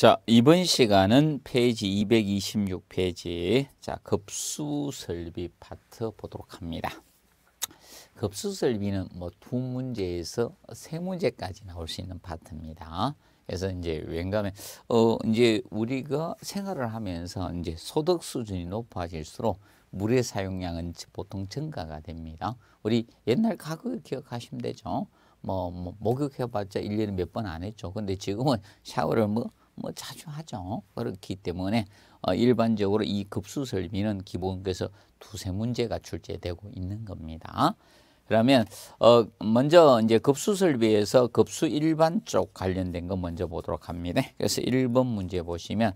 자, 이번 시간은 페이지 226페이지 자, 급수 설비 파트 보도록 합니다. 급수 설비는 뭐 두 문제에서 세 문제까지 나올 수 있는 파트입니다. 그래서 이제 왠가면 어 이제 우리가 생활을 하면서 이제 소득 수준이 높아질수록 물의 사용량은 보통 증가가 됩니다. 우리 옛날 과거 기억하시면 되죠. 뭐, 뭐 목욕해봤자 1년에몇 번 안 했죠. 근데 지금은 샤워를 뭐뭐 자주 하죠. 그렇기 때문에 어, 일반적으로 이 급수설비는 기본 그래서 두세 문제가 출제되고 있는 겁니다. 그러면 어, 먼저 이제 급수설비에서 급수 일반 쪽 관련된 거 먼저 보도록 합니다. 그래서 1번 문제 보시면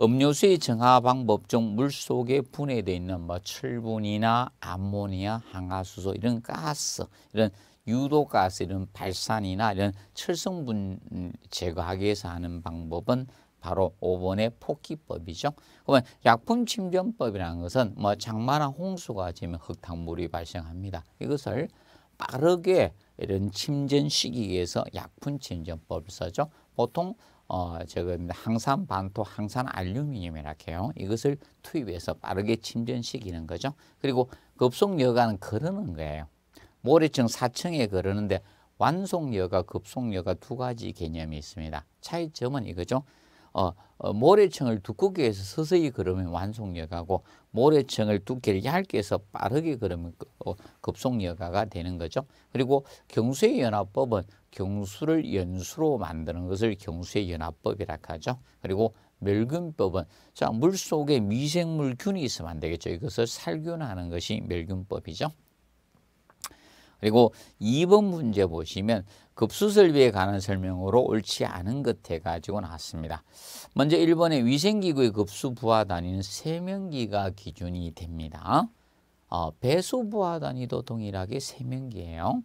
음료수의 정화 방법 중 물 속에 분해되어 있는 뭐 철분이나 암모니아, 항화수소 이런 가스, 이런 유도가스, 이런 발산이나 이런 철성분 제거하기 위해서 하는 방법은 바로 5번의 포기법이죠. 그러면 약품 침전법이라는 것은 뭐 장마나 홍수가 지면 흙탕물이 발생합니다. 이것을 빠르게 이런 침전시키기 위해서 약품 침전법을 써죠. 보통 어, 저금 항산 반토, 항산 알루미늄이라고요 이것을 투입해서 빠르게 침전시키는 거죠. 그리고 급속여가는 거르는 거예요. 모래층 4층에 거르는데 완속여가, 급속여가 두 가지 개념이 있습니다. 차이점은 이거죠. 어, 어, 모래층을 두껍게 해서 서서히 걸으면 완속여가고 모래층을 두께를 얇게 해서 빠르게 걸으면 그, 어, 급속여가가 되는 거죠. 그리고 경수의 연화법은 경수를 연수로 만드는 것을 경수의 연합법이라 하죠. 그리고 멸균법은 자, 물 속에 미생물균이 있으면 안 되겠죠. 이것을 살균하는 것이 멸균법이죠. 그리고 2번 문제 보시면 급수설비에 관한 설명으로 옳지 않은 것 해가지고 나왔습니다. 먼저 1번에 위생기구의 급수 부하 단위는 세면기가 기준이 됩니다. 어, 배수 부하 단위도 동일하게 세면기예요.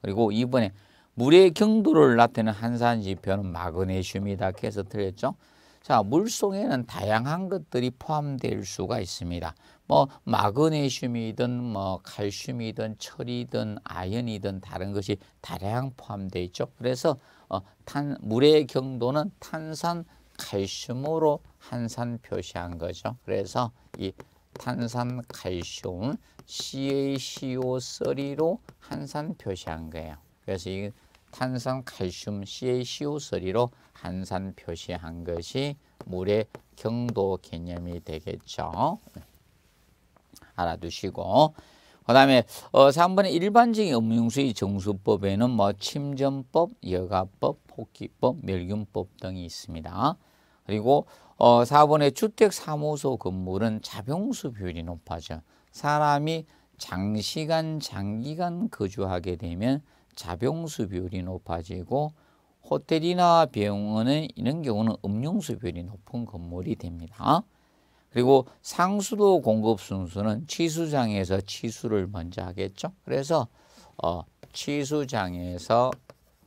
그리고 2번에 물의 경도를 나타내는 한산지표는 마그네슘이다. 그래 틀렸죠. 자, 물 속에는 다양한 것들이 포함될 수가 있습니다. 뭐 마그네슘이든 뭐 칼슘이든 철이든 아연이든 다른 것이 다량 포함되어 있죠. 그래서 어, 탄, 물의 경도는 탄산 칼슘으로 한산 표시한 거죠. 그래서 이 탄산 칼슘 CaCO3로 한산 표시한 거예요. 그래서 이 탄산 칼슘 CaCO3로 한산 표시한 것이 물의 경도 개념이 되겠죠. 네. 알아두시고 그 다음에 어, 3번에 일반적인 음용수의 정수법에는 뭐 침전법, 여가법, 폭기법, 멸균법 등이 있습니다. 그리고 어, 4번에 주택사무소 건물은 자병수 비율이 높아져 사람이 장시간, 장기간 거주하게 되면 자병수 비율이 높아지고 호텔이나 병원은 이런 경우는 음용수 비율이 높은 건물이 됩니다. 그리고 상수도 공급 순서는 취수장에서 취수를 먼저 하겠죠. 그래서 어, 취수장에서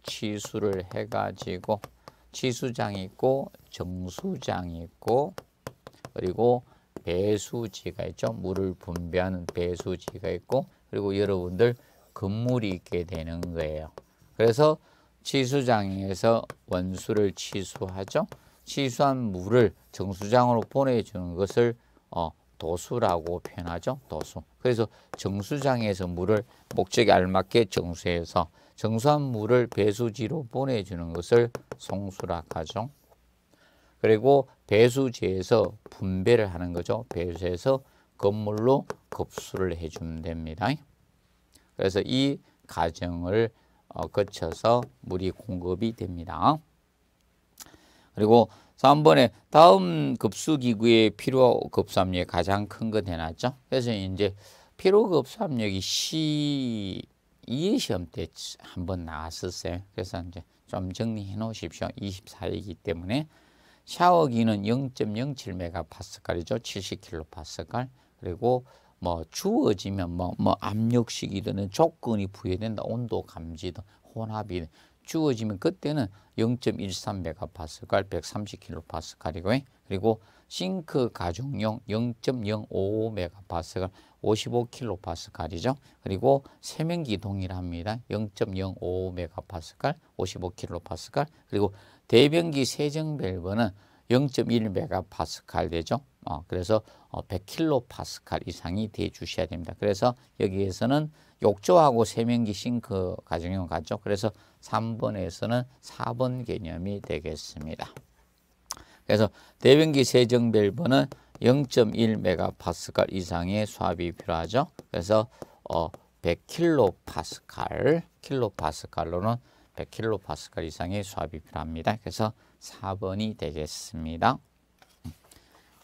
취수를 해가지고 취수장 있고 정수장 있고 그리고 배수지가 있죠. 물을 분배하는 배수지가 있고 그리고 여러분들 건물이 있게 되는 거예요. 그래서 취수장에서 원수를 취수하죠. 취수한 물을 정수장으로 보내주는 것을 어, 도수라고 표현하죠. 도수. 그래서 정수장에서 물을 목적에 알맞게 정수해서 정수한 물을 배수지로 보내주는 것을 송수라 하죠. 그리고 배수지에서 분배를 하는 거죠. 배수에서 건물로 급수를 해주면 됩니다. 그래서 이 과정을 어, 거쳐서 물이 공급이 됩니다. 그리고 3번에 다음 급수기구의 피로급수압력이 가장 큰건 해놨죠. 그래서 이제 피로급수압력이 시 2의 시험 때 한번 나왔었어요. 그래서 이제 좀 정리해 놓으십시오. 24이기 때문에 샤워기는 0.07메가파스칼이죠. 70킬로파스칼. 그리고 뭐 주어지면 뭐, 뭐 압력식이든 조건이 부여된다. 온도 감지든 혼합이 주어지면 그때는 0.13메가파스칼 130킬로파스칼이고 그리고 싱크 가정용 0.05메가파스칼 55킬로파스칼이죠. 그리고 세면기 동일합니다. 0.05메가파스칼 55킬로파스칼 그리고 대변기 세정 밸브는 0.1메가파스칼 되죠. 어, 그래서 100킬로파스칼 어, 이상이 돼 주셔야 됩니다. 그래서 여기에서는 욕조하고 세면기 싱크 가정용 같죠. 그래서 3번에서는 4번 개념이 되겠습니다. 그래서 대변기 세정 밸브는 0.1메가파스칼 이상의 수압이 필요하죠. 그래서 어, 100킬로파스칼, 킬로파스칼로는 100kPa 이상의 수압이 필요합니다. 그래서 4번이 되겠습니다.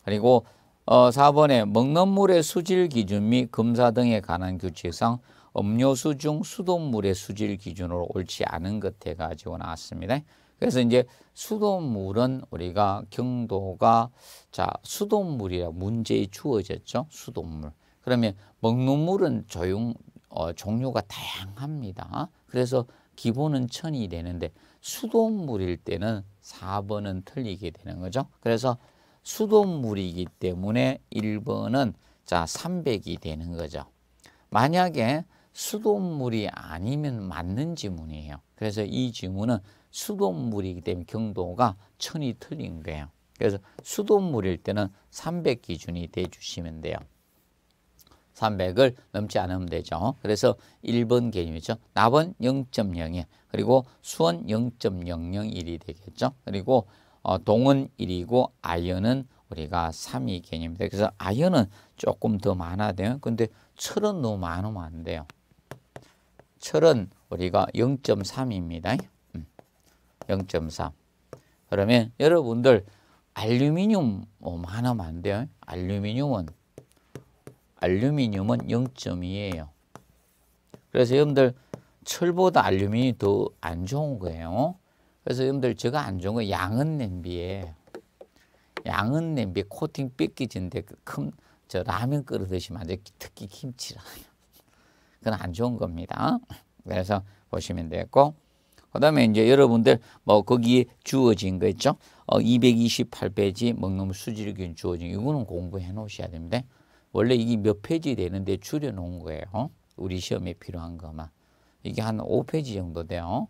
그리고 어, 4번에 먹는 물의 수질 기준 및 검사 등에 관한 규칙상 음료수 중 수돗물의 수질 기준으로 옳지 않은 것에가지고 나왔습니다. 그래서 이제 수돗물은 우리가 경도가 자 수돗물이라 문제에 주어졌죠. 수돗물. 그러면 먹는 물은 조용 어, 종류가 다양합니다. 그래서 기본은 천이 되는데 수돗물일 때는 4번은 틀리게 되는 거죠. 그래서 수돗물이기 때문에 1번은 자 300이 되는 거죠. 만약에 수돗물이 아니면 맞는 지문이에요. 그래서 이 지문은 수돗물이기 때문에 경도가 천이 틀린 거예요. 그래서 수돗물일 때는 300 기준이 돼 주시면 돼요. 300을 넘지 않으면 되죠. 그래서 1번 개념이죠. 나번 0.01 그리고 수원 0.001이 되겠죠. 그리고 어, 동은 1이고 아연은 우리가 3이 개념입니다. 그래서 아연은 조금 더 많아야 돼요. 근데 철은 너무 많으면 안 돼요. 철은 우리가 0.3입니다. 0.3. 음, 그러면 여러분들 알루미늄 어, 많으면 안 돼요. 알루미늄은 알루미늄은 0.2예요. 그래서 여러분들 철보다 알루미늄이 더 안 좋은 거예요. 그래서 여러분들 제가 안 좋은 거 양은 냄비에 양은 냄비 코팅 뺏기진데 그 큰저 라면 끓여 드시면 안요 특히 김치라면 그건 안 좋은 겁니다. 그래서 보시면 되겠고 그다음에 이제 여러분들 뭐 거기에 주어진 거 있죠? 어, 228페이지 먹는 수질균 주어진 이거는 공부해 놓으셔야 됩니다. 원래 이게 몇 페이지 되는데 줄여놓은 거예요. 어? 우리 시험에 필요한 것만. 이게 한 5페이지 정도 돼요.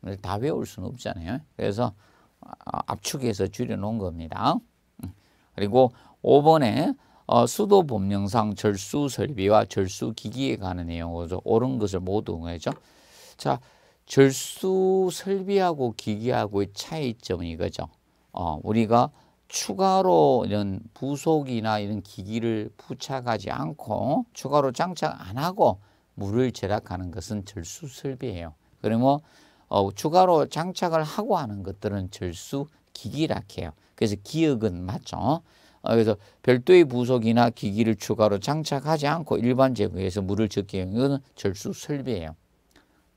근다 어? 외울 수는 없잖아요. 그래서 아, 압축해서 줄여놓은 겁니다. 어? 음. 그리고 5번에 어, 수도 법령상 절수 설비와 절수 기기에 관한 내용으로 옳은 것을 모두 응하죠. 자, 절수 설비하고 기기하고의 차이점은 이거죠. 어, 우리가 추가로 이런 부속이나 이런 기기를 부착하지 않고 추가로 장착 안 하고 물을 절약하는 것은 절수설비예요. 그러면 어, 추가로 장착을 하고 하는 것들은 절수기기라 해요. 그래서 기억은 맞죠. 어, 그래서 별도의 부속이나 기기를 추가로 장착하지 않고 일반 제거해서 물을 적게 해요. 이거 절수 설비예요.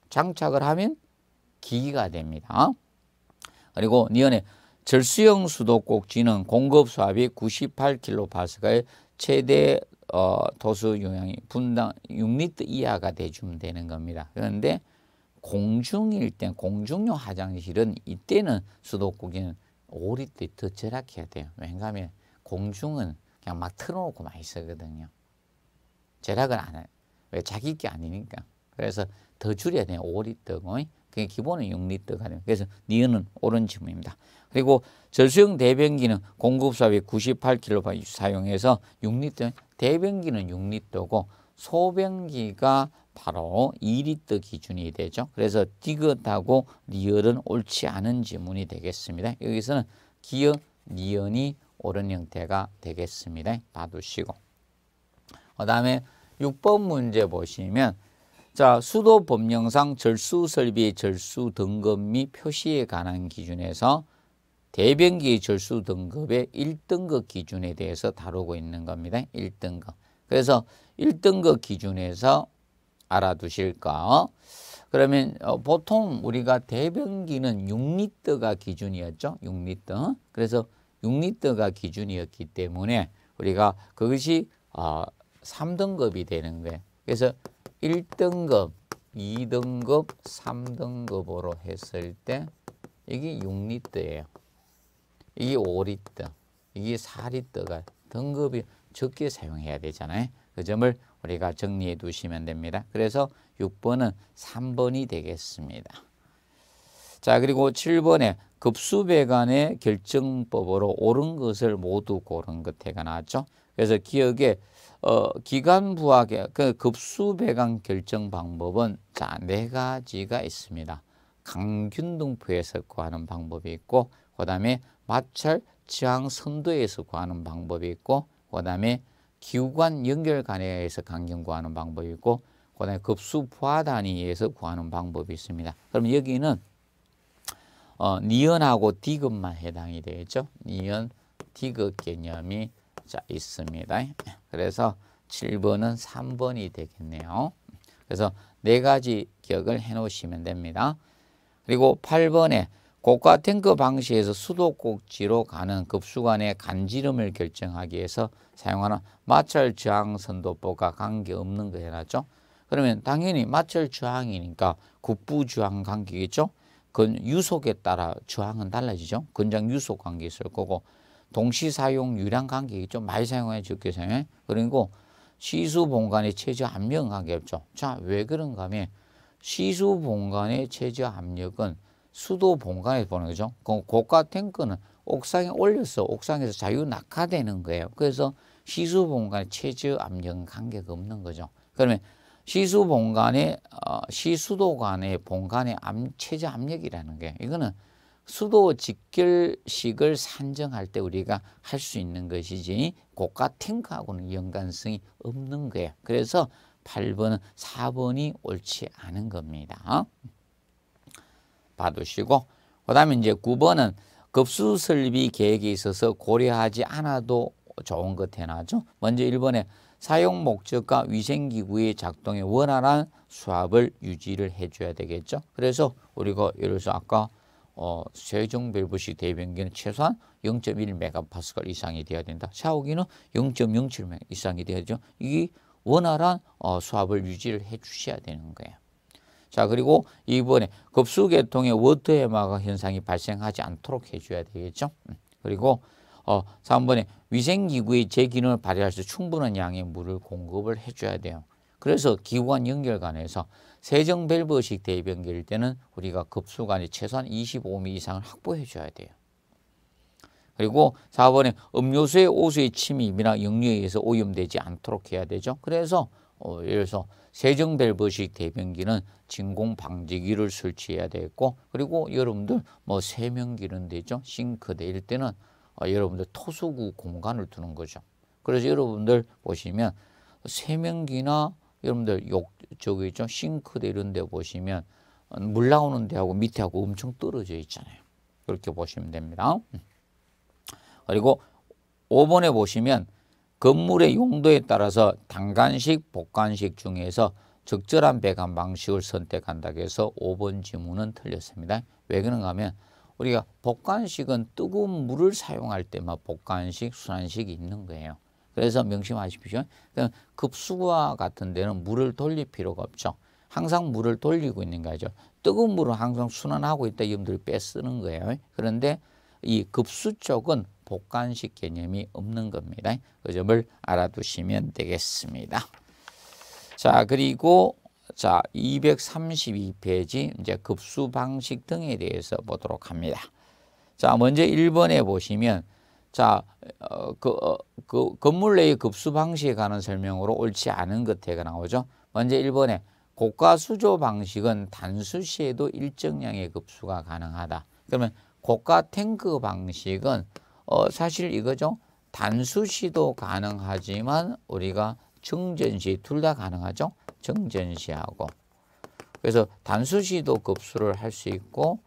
장착을 하면 기기가 됩니다. 그리고 니은에 절수형 수도꼭지는 공급 수압이 98kPa의 최대 어, 도수 용량이 분당 6리터 이하가 대주면 되는 겁니다. 그런데 공중일 때 공중용 화장실은 이때는 수도꼭지는 5리터 더 절약해야 돼요. 왜냐하면 공중은 그냥 막 틀어놓고 많이 쓰거든요. 절약을 안 해요. 왜 자기 게 아니니까. 그래서 더 줄여야 돼요. 5리터고 그게 기본은 6리터가 돼요. 그래서 니은은 옳은 질문입니다. 그리고 저수형 대변기는 공급사업의 98kg 사용해서 6리터, 대변기는 6리터고 소변기가 바로 2리터 기준이 되죠. 그래서 디귿하고 리얼은 옳지 않은 지문이 되겠습니다. 여기서는 기역, 리은이 옳은 형태가 되겠습니다. 봐두시고. 그 다음에 6번 문제 보시면 자 수도 법령상 절수 설비의 절수 등급 및 표시에 관한 기준에서 대변기 절수 등급의 1등급 기준에 대해서 다루고 있는 겁니다. 1등급. 그래서 1등급 기준에서 알아두실까? 그러면 어, 보통 우리가 대변기는 6리터가 기준이었죠. 6리터. 그래서 6리터가 기준이었기 때문에 우리가 그것이 3등급이 어, 되는 거예요. 그래서 1등급, 2등급, 3등급으로 했을 때 이게 6리터예요. 이게 5리터, 이게 4리터가 등급이 적게 사용해야 되잖아요. 그 점을 우리가 정리해 두시면 됩니다. 그래서 6번은 3번이 되겠습니다. 자 그리고 7번에 급수배관의 결정법으로 옳은 것을 모두 고른 것태가 나왔죠. 그래서 기억에 어, 기간 부하의 그 급수배관 결정 방법은 자 네 가지가 있습니다. 강균등표에서 구하는 방법이 있고 그 다음에 마찰 지향 선도에서 구하는 방법이 있고 그다음에 기후관 연결 관에서 강경 구하는 방법이 있고 그다음에 급수 부하 단위에서 구하는 방법이 있습니다. 그럼 여기는 어, 니은하고 디귿만 해당이 되겠죠. 니은, 디귿 개념이 자 있습니다. 그래서 7번은 3번이 되겠네요. 그래서 네 가지 기억을 해 놓으시면 됩니다. 그리고 8번에 고가 탱크 그 방식에서 수도꼭지로 가는 급수관의 간지름을 결정하기 위해서 사용하는 마찰 저항 선도법과 관계없는 거 해놨죠. 그러면 당연히 마찰 저항이니까 국부 저항 관계겠죠. 그건 유속에 따라 저항은 달라지죠. 근장 유속 관계 있을 거고 동시 사용 유량 관계겠죠. 많이 사용해 적게 사용해. 그리고 시수 본관의 최저 압력 관계없죠. 자, 왜 그런가 하면 시수 본관의 최저 압력은 수도 본관에 보는 거죠. 그 고가 탱크는 옥상에 올려서 옥상에서 자유 낙하되는 거예요. 그래서 시수 본관의 최저 압력은 관계가 없는 거죠. 그러면 시수 본관의 어, 시수도 관의 본관의 암, 최저 압력이라는 게 이거는 수도 직결식을 산정할 때 우리가 할 수 있는 것이지 고가 탱크하고는 연관성이 없는 거예요. 그래서 8번은 4번이 옳지 않은 겁니다. 받으시고 그 다음에 이제 9번은 급수 설비 계획에 있어서 고려하지 않아도 좋은 것해놔죠 먼저 1번에 사용 목적과 위생기구의 작동에 원활한 수압을 유지를 해줘야 되겠죠. 그래서 우리가 예를 들어서 아까 어, 세종 밸브식 대변기는 최소한 0.1메가파스칼 이상이 돼야 된다. 샤오기는0.07 이상이 돼야죠. 이게 원활한 어, 수압을 유지를 해주셔야 되는 거예요. 자 그리고 이번에 급수계통의 워터해마가 현상이 발생하지 않도록 해줘야 되겠죠. 음, 그리고 어, 3번에 위생기구의 제 기능을 발휘할 수 충분한 양의 물을 공급을 해줘야 돼요. 그래서 기관 연결관에서 세정 밸브식 대입 연일 때는 우리가 급수관이 최소한 25mm 이상을 확보해 줘야 돼요. 그리고 4번에 음료수의 오수의 침입이나 역류에 의해서 오염되지 않도록 해야 되죠. 그래서 어, 예를 들어서 세정밸브식 대변기는 진공방지기를 설치해야 되겠고 그리고 여러분들 뭐 세면기는 되죠. 싱크대 일 때는 어, 여러분들 토수구 공간을 두는 거죠. 그래서 여러분들 보시면 세면기나 여러분들 욕 저기 있죠. 싱크대 이런 데 보시면 물 나오는 데하고 밑에하고 엄청 떨어져 있잖아요. 그렇게 보시면 됩니다. 음. 그리고 5번에 보시면 건물의 용도에 따라서 단간식, 복간식 중에서 적절한 배관 방식을 선택한다고 해서 5번 지문은 틀렸습니다. 왜 그런가 하면 우리가 복관식은 뜨거운 물을 사용할 때만 복관식, 순환식이 있는 거예요. 그래서 명심하십시오. 급수와 같은 데는 물을 돌릴 필요가 없죠. 항상 물을 돌리고 있는 거죠. 뜨거운 물을 항상 순환하고 있다. 여러분들이 빼쓰는 거예요. 그런데 이 급수 쪽은 복관식 개념이 없는 겁니다. 그 점을 알아두시면 되겠습니다. 자, 그리고 자, 232페이지 이제 급수 방식 등에 대해서 보도록 합니다. 자, 먼저 1번에 보시면 자, 어, 그, 어, 그 건물 내의 급수 방식에 관한 설명으로 옳지 않은 것태가 나오죠. 먼저 1번에 고가 수조 방식은 단수 시에도 일정량의 급수가 가능하다. 그러면 고가 탱크 방식은 어, 사실 이거죠. 단수시도 가능하지만 우리가 정전시 둘 다 가능하죠. 정전시하고 그래서 단수시도 급수를 할 수 있고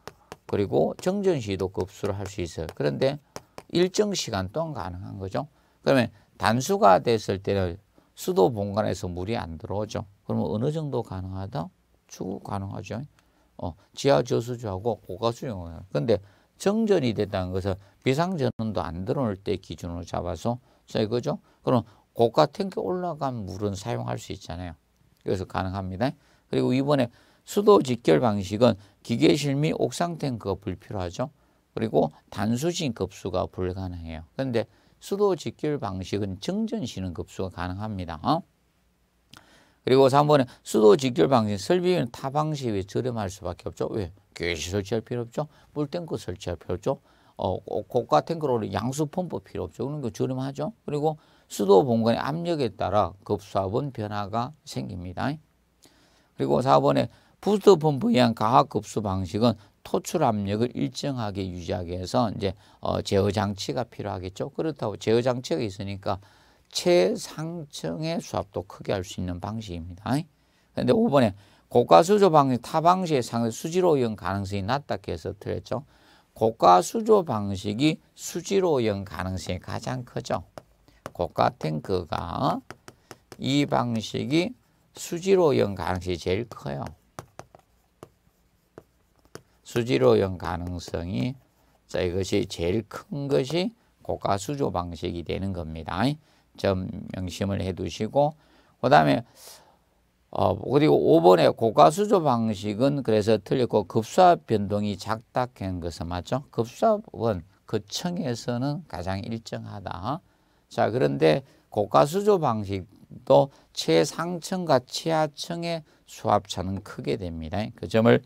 그리고 정전시도 급수를 할 수 있어요. 그런데 일정 시간 동안 가능한 거죠. 그러면 단수가 됐을 때는 수도 본관에서 물이 안 들어오죠. 그러면 어느 정도 가능하다? 추후 가능하죠. 어, 지하 저수지하고 고가 수용을. 근데 정전이 됐다는 것은 비상전원도 안 들어올 때 기준으로 잡아서 저희 그죠? 그럼 고가 탱크 올라간 물은 사용할 수 있잖아요. 그래서 가능합니다. 그리고 이번에 수도 직결 방식은 기계실 및 옥상 탱크가 불필요하죠. 그리고 단수진 급수가 불가능해요. 그런데 수도 직결 방식은 정전시는 급수가 가능합니다. 어? 그리고 3번에 수도 직결 방식 설비는 타 방식이 저렴할 수밖에 없죠. 왜? 개시 설치할 필요 없죠. 물탱크 설치할 필요 없죠. 어, 고가 탱크로 양수 펌프 필요 없죠. 그런 거 저렴하죠. 그리고 수도 본관의 압력에 따라 급수압은 변화가 생깁니다. 그리고 4번에 부스터 펌프에 의한 가압 급수 방식은 토출 압력을 일정하게 유지하기 위해서 이제 어, 제어 장치가 필요하겠죠. 그렇다고 제어 장치가 있으니까 최상층의 수압도 크게 할 수 있는 방식입니다. 그런데 5번에 고가 수조 방식 타방식의 상대 수지 오염 가능성이 낮다 해서 틀렸죠. 고가 수조 방식이 수지 오염 가능성이 가장 크죠. 고가 탱크가 이 방식이 수지 오염 가능성이 제일 커요. 수지 오염 가능성이 자 이것이 제일 큰 것이 고가 수조 방식이 되는 겁니다. 점 명심을 해 두시고 그 다음에 어, 그리고 5번의 고가 수조 방식은 그래서 틀렸고 급수압 변동이 작다 한 것은 맞죠? 급수압은 그 층에서는 가장 일정하다. 자 그런데 고가 수조 방식도 최상층과 최하층의 수압차는 크게 됩니다. 그 점을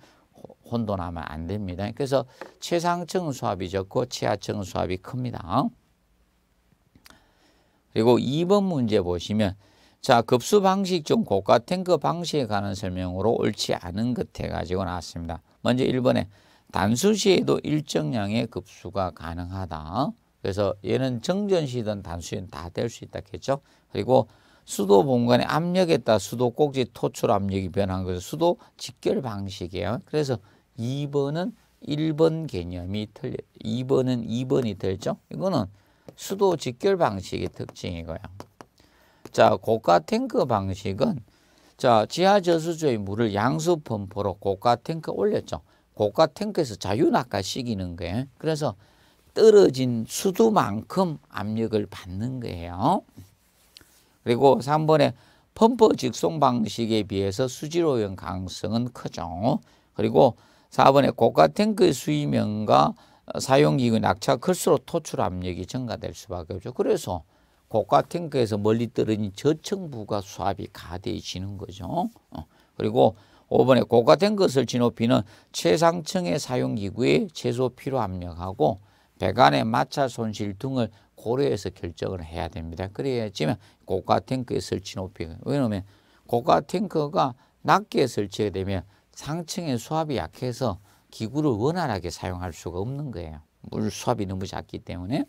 혼돈하면 안 됩니다. 그래서 최상층 수압이 적고 최하층 수압이 큽니다. 그리고 2번 문제 보시면 자 급수 방식 중 고가 탱크 방식에 관한 설명으로 옳지 않은 것 해가지고 나왔습니다. 먼저 1번에 단수시에도 일정량의 급수가 가능하다. 그래서 얘는 정전시든 단수시든 다 될 수 있다 했죠. 그리고 수도 본관의 압력에 따라 수도 꼭지 토출 압력이 변한 것은 수도 직결 방식이에요. 그래서 2번은 1번 개념이 틀려 2번은 2번이 틀렸죠. 이거는 수도 직결 방식이 특징이고요. 자, 고가 탱크 방식은 자, 지하 저수조의 물을 양수 펌프로 고가 탱크 올렸죠. 고가 탱크에서 자유낙하시키는 거예요. 그래서 떨어진 수두만큼 압력을 받는 거예요. 그리고 3번에 펌프 직송 방식에 비해서 수지로형 강성은 크죠. 그리고 4번에 고가 탱크의 수위면과 사용기기 낙차가 클수록 토출압력이 증가될 수밖에 없죠. 그래서 고가 탱크에서 멀리 떨어진 저층부가 수압이 가대해지는 거죠. 어. 그리고 5번에 고가 탱크 설치 높이는 최상층의 사용기구의 최소 필요 압력하고 배관의 마찰 손실 등을 고려해서 결정을 해야 됩니다. 그래야지만 고가 탱크의 설치 높이 왜냐하면 고가 탱크가 낮게 설치되면 상층의 수압이 약해서 기구를 원활하게 사용할 수가 없는 거예요. 물 수압이 너무 작기 때문에.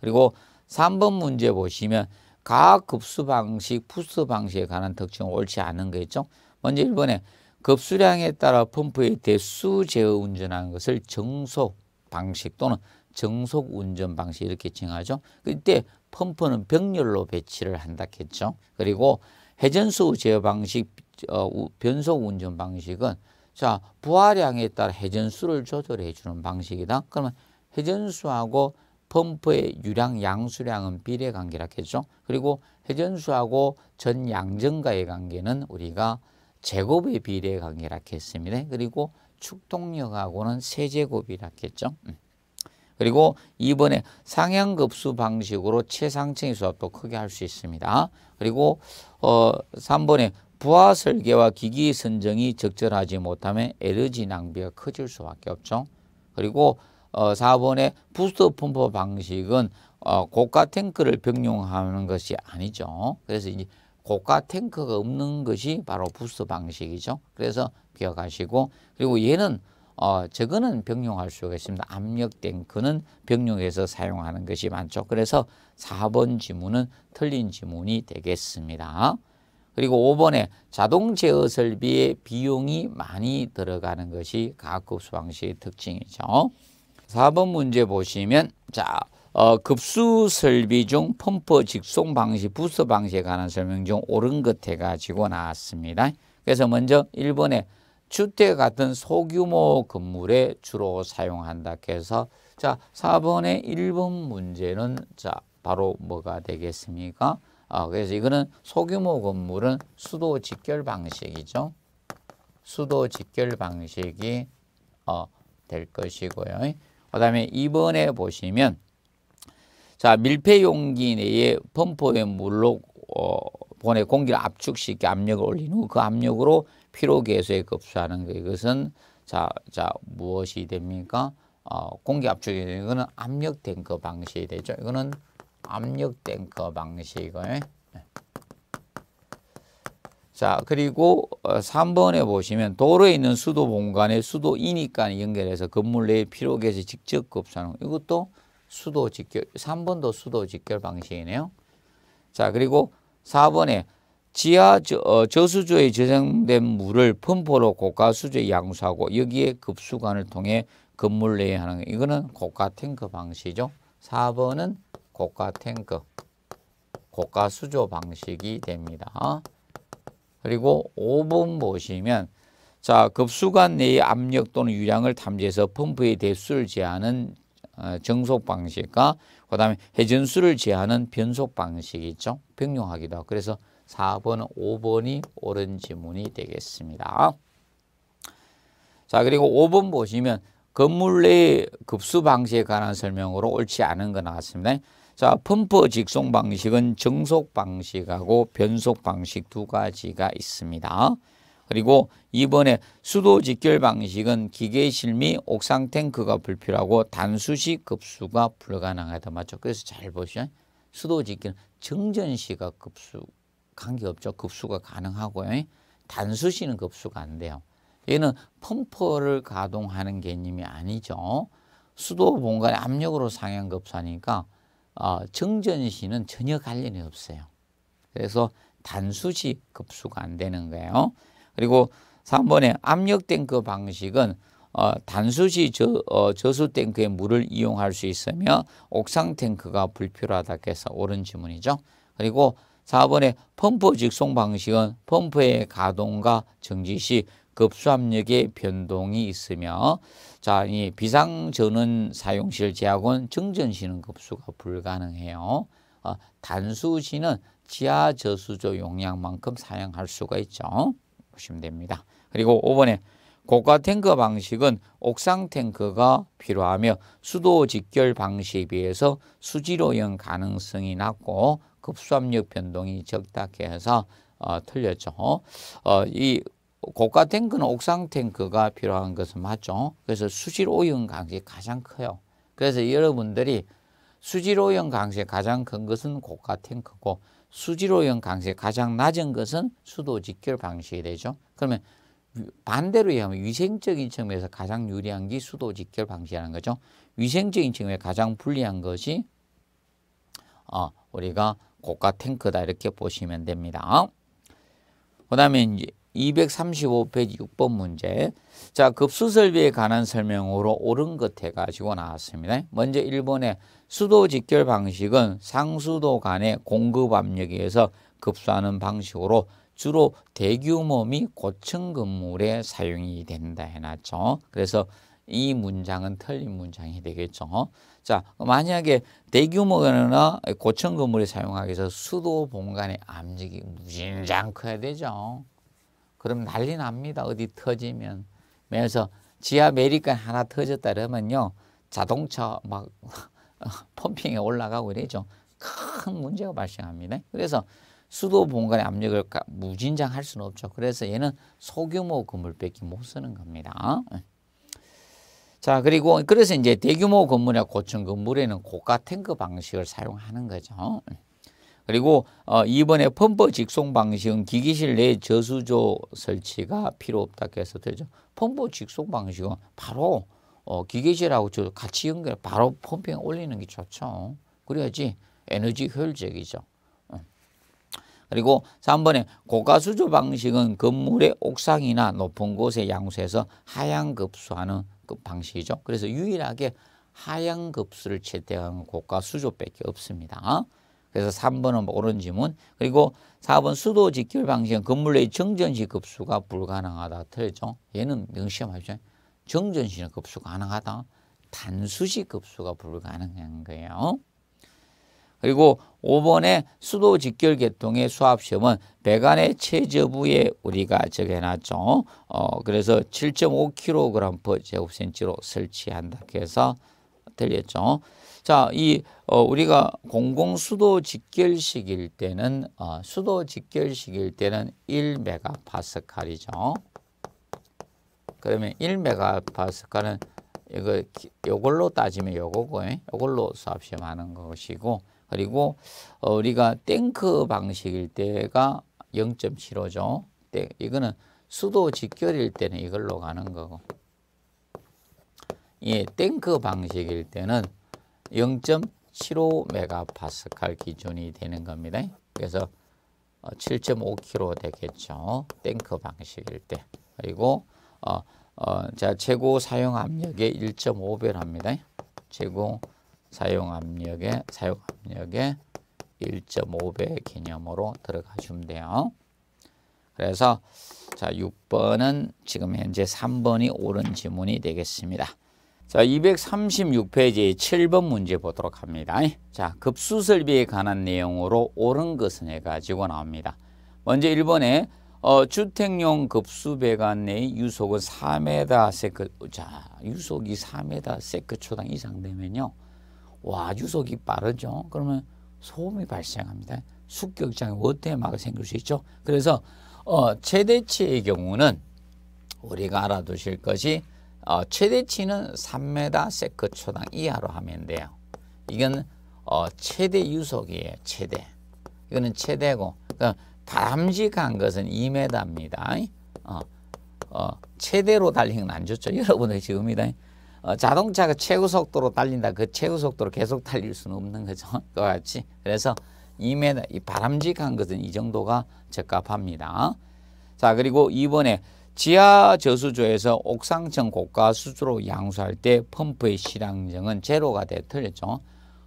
그리고 3번 문제 보시면 과 급수 방식, 푸스 방식에 관한 특징은 옳지 않은 거 있죠. 먼저 1번에 급수량에 따라 펌프의 대수 제어 운전하는 것을 정속 방식 또는 정속 운전 방식 이렇게 칭하죠. 그때 펌프는 병렬로 배치를 한다 했죠. 그리고 회전수 제어 방식, 어, 변속 운전 방식은 자, 부하량에 따라 회전수를 조절해 주는 방식이다. 그러면 회전수하고 펌프의 유량, 양수량은 비례 관계라했죠 그리고 회전수하고 전양전가의 관계는 우리가 제곱의 비례 관계라했습니다 그리고 축동력하고는 세제곱이라겠죠. 음. 그리고 이번에 상향급수 방식으로 최상층의 수압도 크게 할 수 있습니다. 그리고 어 3번에 부하 설계와 기기 선정이 적절하지 못하면 에너지 낭비가 커질 수밖에 없죠. 그리고 어, 4번의 부스터 펌프 방식은 어, 고가 탱크를 병용하는 것이 아니죠. 그래서 이제 고가 탱크가 없는 것이 바로 부스터 방식이죠. 그래서 기억하시고 그리고 얘는 어, 저거는 병용할 수가 있습니다. 압력 탱크는 병용해서 사용하는 것이 많죠. 그래서 4번 지문은 틀린 지문이 되겠습니다. 그리고 5번에 자동 제어 설비의 비용이 많이 들어가는 것이 가급수 방식의 특징이죠. 4번 문제 보시면 자 어, 급수 설비 중 펌프 직송 방식, 부스 방식에 관한 설명 중 옳은 것 해가지고 나왔습니다. 그래서 먼저 1번에 주택 같은 소규모 건물에 주로 사용한다 해서 자 4번의 1번 문제는 자 바로 뭐가 되겠습니까? 아, 그래서 이거는 소규모 건물은 수도 직결 방식이죠. 수도 직결 방식이 어, 될 것이고요. 그 다음에 2번에 보시면 자 밀폐용기 내에 펌프에 물로 어, 본에 공기를 압축시켜 압력을 올린 후 그 압력으로 피로계수에 급수하는 거 이것은 자, 자 무엇이 됩니까? 어, 공기 압축이 되는 거는 압력 탱크 방식이 되죠. 이거는 압력 탱커 방식을 네. 자 그리고 3번에 어, 보시면 도로에 있는 수도 본관에 수도이니까 연결해서 건물 내 피로계에서 직접 급사용 이것도 수도 직결 3번도 수도 직결 방식이네요. 자 그리고 4번에 지하 저, 어, 저수조에 저장된 물을 펌프로 고가 수조에 양수하고 여기에 급수관을 통해 건물 내에 하는 이거는 고가 탱크 방식이죠. 4번은 고가 탱크, 고가 수조 방식이 됩니다. 그리고 5번 보시면 자 급수관 내의 압력 또는 유량을 탐지해서 펌프의 대수를 제하는 정속 어, 방식과 그 다음에 회전수를 제하는 변속 방식이 있죠. 병용하기도 하고 그래서 4번, 5번이 옳은 지문이 되겠습니다. 자 그리고 5번 보시면 건물 내 급수 방식에 관한 설명으로 옳지 않은 거나습니다 자, 펌프 직송 방식은 정속 방식하고 변속 방식 두 가지가 있습니다. 그리고 이번에 수도 직결 방식은 기계실 및 옥상 탱크가 불필요하고 단수식 급수가 불가능하다. 맞죠? 그래서 잘 보시죠. 수도 직결 은 정전시가 급수 관계없죠. 급수가 가능하고요. 단수시는 급수가 안 돼요. 얘는 펌프를 가동하는 개념이 아니죠. 수도 본관의 압력으로 상향 급사니까 어, 아, 정전시는 전혀 관련이 없어요. 그래서 단수시 급수가 안 되는 거예요. 그리고 3번에 압력 탱크 방식은 어, 단수시 저, 어, 저수 탱크에 물을 이용할 수 있으며 옥상 탱크가 불필요하다고 해서 옳은 지문이죠. 그리고 4번에 펌프 직송 방식은 펌프의 가동과 정지 시 급수압력의 변동이 있으며 자, 이 비상전원 사용실 제약은 정전시는 급수가 불가능해요. 어, 단수시는 지하 저수조 용량만큼 사용할 수가 있죠. 보시면 됩니다. 그리고 5번에 고가 탱크 방식은 옥상 탱크가 필요하며 수도 직결 방식에 비해서 수지로형 가능성이 낮고 급수압력 변동이 적다 해서 어, 틀렸죠. 어, 이 고가 탱크는 옥상 탱크가 필요한 것은 맞죠. 그래서 수질 오염 강세 가장 커요. 그래서 여러분들이 수질 오염 강세 가장 큰 것은 고가 탱크고 수질 오염 강세 가장 낮은 것은 수도 직결 방식이 되죠. 그러면 반대로 얘기하면 위생적인 측면에서 가장 유리한 게 수도 직결 방식이라는 거죠. 위생적인 측면에 가장 불리한 것이 어, 우리가 고가 탱크다 이렇게 보시면 됩니다. 그 다음에 이제 235페이지 6번 문제. 자, 급수설비에 관한 설명으로 옳은 것 해가지고 나왔습니다. 먼저 1번에 수도 직결 방식은 상수도 간의 공급 압력에 의해서 급수하는 방식으로 주로 대규모 및 고층 건물에 사용이 된다 해놨죠. 그래서 이 문장은 틀린 문장이 되겠죠. 자, 만약에 대규모나 고층 건물에 사용하기 위해서 수도 본관의 압력이 무진장 커야 되죠. 그럼 난리 납니다. 어디 터지면. 그래서 지하 메리칸 하나 터졌다 그러면요. 자동차 막 펌핑에 올라가고 이래죠. 큰 문제가 발생합니다. 그래서 수도 본관의 압력을 무진장 할 수는 없죠. 그래서 얘는 소규모 건물밖에 못 쓰는 겁니다. 예. 자, 그리고 그래서 이제 대규모 건물이나 고층 건물에는 고가 탱크 방식을 사용하는 거죠. 예. 그리고 어, 이번에 펌프 직송 방식은 기기실 내 저수조 설치가 필요 없다고 해서 되죠. 펌프 직송 방식은 바로 어, 기계실하고 저 같이 연결 바로 펌핑 올리는 게 좋죠. 그래야지 에너지 효율적이죠. 그리고 3번에 고가수조 방식은 건물의 옥상이나 높은 곳에 양수해서 하향급수하는 그 방식이죠. 그래서 유일하게 하향급수를 채택하는 고가수조밖에 없습니다. 그래서 3번은 옳은 지문. 그리고 4번 수도 직결 방식은 건물의 정전시 급수가 불가능하다. 틀렸죠? 얘는 명시하십 정전시는 급수 가능하다. 단수시 급수가 불가능한 거예요. 그리고 5번의 수도 직결 계통의 수압 시험은 배관의 최저부에 우리가 적해놨죠. 어, 그래서 7.5kg per 제곱센치로 설치한다. 그래서 틀렸죠. 자, 이 어, 우리가 공공 수도 직결식일 때는 어, 수도 직결식일 때는 1메가파스칼이죠. 그러면 1메가파스칼은 이거 요걸로 따지면 요거고, 예? 요걸로 수학 시하는 것이고 그리고 어, 우리가 탱크 방식일 때가 0.75죠. 이거는 수도 직결일 때는 이걸로 가는 거고. 예, 탱크 방식일 때는 0.75메가파스칼 기준이 되는 겁니다. 그래서 7.5kg 어, 되겠죠. 탱크 방식일 때. 그리고 어, 어, 자 최고 사용 압력의 1.5배랍니다. 최고 사용 압력의 사용 압력의 1.5배 개념으로 들어가 주면 돼요. 그래서 자 6번은 지금 현재 3번이 옳은 지문이 되겠습니다. 자, 236페이지 7번 문제 보도록 합니다. 자, 급수설비에 관한 내용으로 옳은 것은 해가지고 나옵니다. 먼저 1번에 어, 주택용 급수배관 내 유속은 4m 세크 자, 유속이 4m 세크 초당 이상 되면요. 와, 유속이 빠르죠. 그러면 소음이 발생합니다. 숙격장에 워터막이 생길 수 있죠. 그래서 어, 최대치의 경우는 우리가 알아두실 것이 어, 최대치는 3m 세크 초당 이하로 하면 돼요. 이건 어, 최대 유속이에요. 최대. 이거는 최대고 그러니까 바람직한 것은 2m입니다. 어, 어, 최대로 달리는 안 좋죠. 여러분의 지금이다. 어, 자동차가 최고 속도로 달린다. 그 최고 속도로 계속 달릴 수는 없는 거죠. 그와 같이. 그래서 2m, 이 바람직한 것은 이 정도가 적합합니다. 자, 그리고 이번에 지하 저수조에서 옥상층 고가 수주로 양수할 때 펌프의 실향정은 제로가 돼 틀렸죠.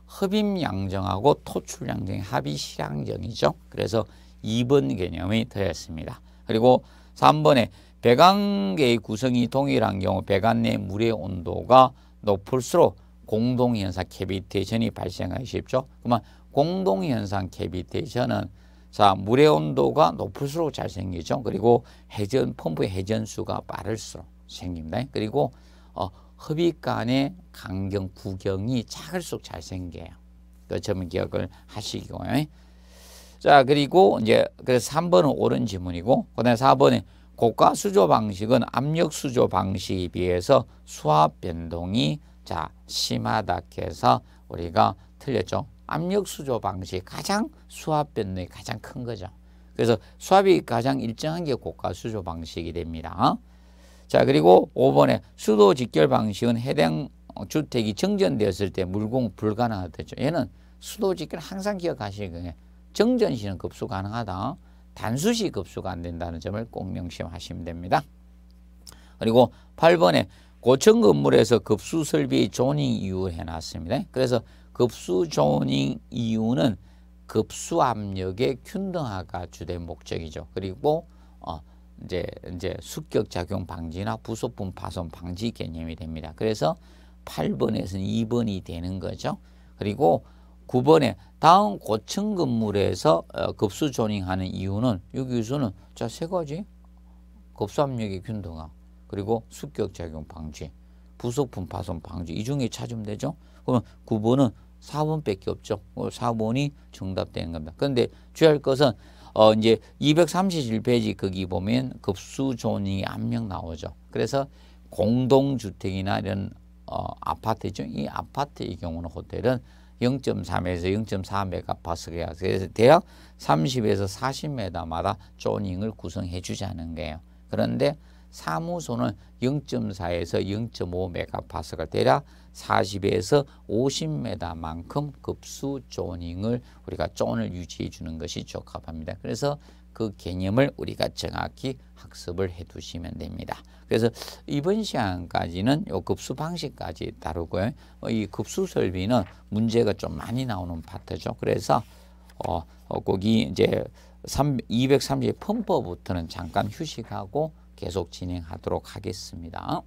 흡입 양정하고 토출 양정이 합의 실향정이죠. 그래서 2번 개념이 틀렸습니다. 그리고 3번에 배관계의 구성이 동일한 경우 배관 내 물의 온도가 높을수록 공동현상 캐비테이션이 발생하기 쉽죠. 그러면 공동현상 캐비테이션은 자, 물의 온도가 높을수록 잘 생기죠. 그리고 해전 펌프의 회전수가 빠를수록 생깁니다. 그리고 어, 흡입관의 강경 구경이 작을수록 잘 생겨요. 그 점은 기억을 하시고요. 자, 그리고 이제 그래서 3번은 옳은 지문이고 그다음에 4번에 고가 수조 방식은 압력 수조 방식에 비해서 수압 변동이 자, 심하다 해서 우리가 틀렸죠. 압력 수조 방식 가장 수압 변동이 가장 큰 거죠. 그래서 수압이 가장 일정한 게 고가 수조 방식이 됩니다. 자 그리고 5번에 수도 직결 방식은 해당 주택이 정전되었을 때 물공 불가능하다죠. 얘는 수도 직결 항상 기억하시는 거예요. 정전 시는 급수 가능하다. 단수 시 급수가 안 된다는 점을 꼭 명심하시면 됩니다. 그리고 8번에 고층 건물에서 급수 설비 조닝 이유를 해놨습니다. 그래서 급수 조닝 이유는 급수 압력의 균등화가 주된 목적이죠. 그리고 어 이제 이제 습격 작용 방지나 부속품 파손 방지 개념이 됩니다. 그래서 8번에서는 2번이 되는 거죠. 그리고 9번에 다음 고층 건물에서 어, 급수 조닝하는 이유는 여기서는 자 세 가지 급수 압력의 균등화 그리고 습격 작용 방지 부속품 파손 방지 이 중에 찾으면 되죠. 그러면 9번은 4번밖에 없죠. 4번이 어, 정답되는 겁니다. 그런데 주의할 것은 어 이제 231페이지 거기 보면 급수존이 한명 나오죠. 그래서 공동주택이나 이런 어 아파트죠. 이 아파트의 경우는 호텔은 0.3에서 0.4메가파스가 그래서 대략 30에서 40m마다 조닝을 구성해 주자는 거예요. 그런데 사무소는 0.4에서 0.5메가파스가 대략 40에서 50m만큼 급수 조닝을 우리가 존을 유지해 주는 것이 적합합니다. 그래서 그 개념을 우리가 정확히 학습을 해 두시면 됩니다. 그래서 이번 시간까지는 요 급수 방식까지 다루고요. 어, 이 급수 설비는 문제가 좀 많이 나오는 파트죠. 그래서 어, 어 거기 이제 230의 펌퍼부터는 잠깐 휴식하고 계속 진행하도록 하겠습니다.